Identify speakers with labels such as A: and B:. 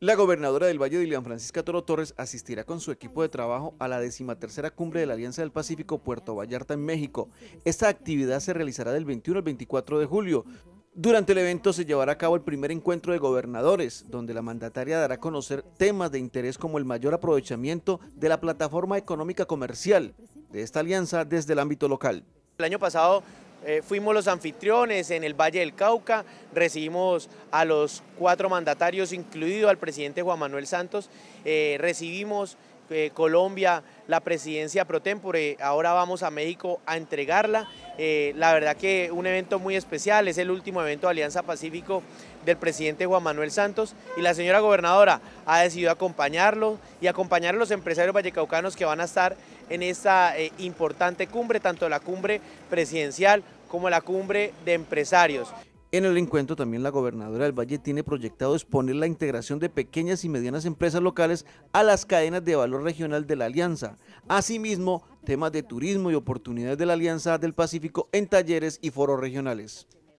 A: La gobernadora del Valle de León, Francisca Toro Torres asistirá con su equipo de trabajo a la decimatercera cumbre de la Alianza del Pacífico Puerto Vallarta en México. Esta actividad se realizará del 21 al 24 de julio. Durante el evento se llevará a cabo el primer encuentro de gobernadores, donde la mandataria dará a conocer temas de interés como el mayor aprovechamiento de la plataforma económica comercial de esta alianza desde el ámbito local.
B: El año pasado eh, fuimos los anfitriones en el Valle del Cauca, recibimos a los cuatro mandatarios, incluido al presidente Juan Manuel Santos, eh, recibimos eh, Colombia la presidencia pro tempore, ahora vamos a México a entregarla eh, la verdad que un evento muy especial, es el último evento de Alianza Pacífico del presidente Juan Manuel Santos y la señora gobernadora ha decidido acompañarlo y acompañar a los empresarios vallecaucanos que van a estar en esta eh, importante cumbre, tanto la cumbre presidencial como la cumbre de empresarios.
A: En el encuentro también la gobernadora del Valle tiene proyectado exponer la integración de pequeñas y medianas empresas locales a las cadenas de valor regional de la alianza. Asimismo, temas de turismo y oportunidades de la alianza del Pacífico en talleres y foros regionales.